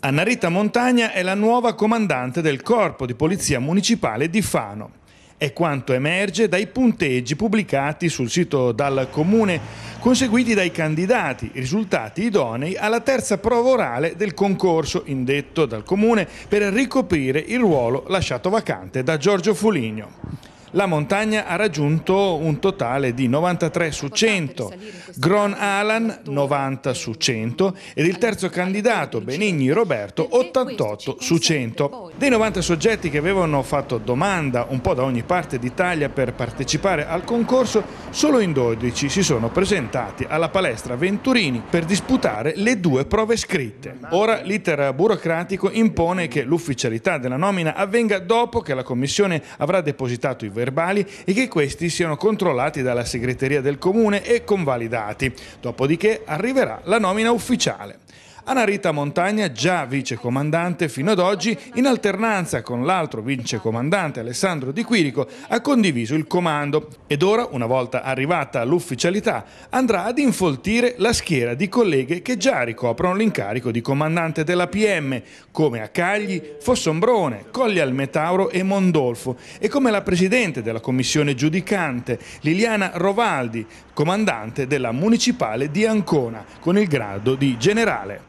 Anna Rita Montagna è la nuova comandante del Corpo di Polizia Municipale di Fano. È quanto emerge dai punteggi pubblicati sul sito dal Comune, conseguiti dai candidati, risultati idonei alla terza prova orale del concorso indetto dal Comune per ricoprire il ruolo lasciato vacante da Giorgio Foligno la montagna ha raggiunto un totale di 93 su 100, Gron Alan 90 su 100 ed il terzo candidato Benigni Roberto 88 su 100. Dei 90 soggetti che avevano fatto domanda un po' da ogni parte d'Italia per partecipare al concorso, solo in 12 si sono presentati alla palestra Venturini per disputare le due prove scritte. Ora l'iter burocratico impone che l'ufficialità della nomina avvenga dopo che la Commissione avrà depositato i verbali e che questi siano controllati dalla segreteria del comune e convalidati. Dopodiché arriverà la nomina ufficiale. Anna Rita Montagna, già vicecomandante fino ad oggi, in alternanza con l'altro vicecomandante Alessandro Di Quirico, ha condiviso il comando ed ora, una volta arrivata all'ufficialità, andrà ad infoltire la schiera di colleghe che già ricoprono l'incarico di comandante della PM, come a Cagli, Fossombrone, Colli al Metauro e Mondolfo, e come la presidente della commissione giudicante, Liliana Rovaldi, comandante della municipale di Ancona, con il grado di generale.